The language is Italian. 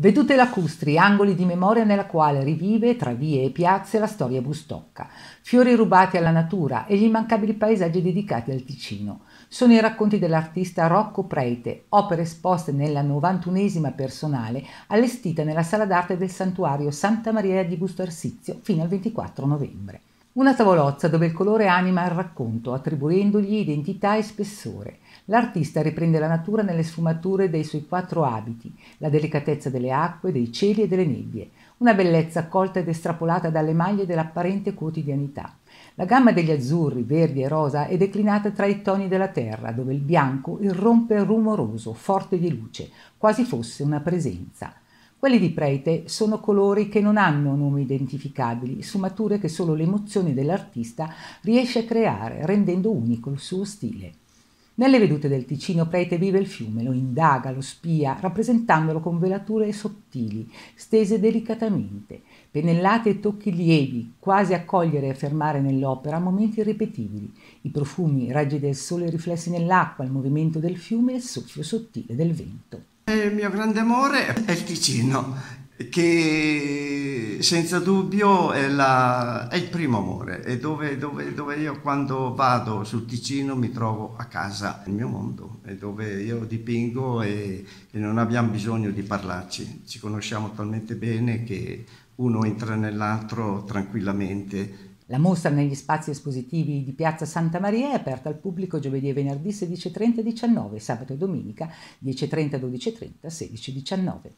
Vedute lacustri, angoli di memoria nella quale rivive tra vie e piazze la storia bustocca, fiori rubati alla natura e gli immancabili paesaggi dedicati al Ticino. Sono i racconti dell'artista Rocco Preite, opere esposte nella 91esima personale allestita nella sala d'arte del santuario Santa Maria di Busto Arsizio fino al 24 novembre. Una tavolozza dove il colore anima il racconto, attribuendogli identità e spessore. L'artista riprende la natura nelle sfumature dei suoi quattro abiti, la delicatezza delle acque, dei cieli e delle nebbie, una bellezza accolta ed estrapolata dalle maglie dell'apparente quotidianità. La gamma degli azzurri, verdi e rosa è declinata tra i toni della terra, dove il bianco irrompe rumoroso, forte di luce, quasi fosse una presenza. Quelli di Prete sono colori che non hanno nomi identificabili, sfumature che solo l'emozione dell'artista riesce a creare, rendendo unico il suo stile. Nelle vedute del Ticino Prete vive il fiume, lo indaga, lo spia, rappresentandolo con velature sottili, stese delicatamente, pennellate e tocchi lievi, quasi a cogliere e fermare nell'opera momenti irripetibili, i profumi, i raggi del sole riflessi nell'acqua, il movimento del fiume e il soffio sottile del vento il mio grande amore è il Ticino, che senza dubbio è, la, è il primo amore, è dove, dove, dove, io quando vado sul Ticino mi trovo a casa, il mio mondo, è dove io dipingo e, e non abbiamo bisogno di parlarci, ci conosciamo talmente bene che uno entra nell'altro tranquillamente la mostra negli spazi espositivi di Piazza Santa Maria è aperta al pubblico giovedì e venerdì 16.30 e 19, sabato e domenica 10.30, 12.30, 16.19.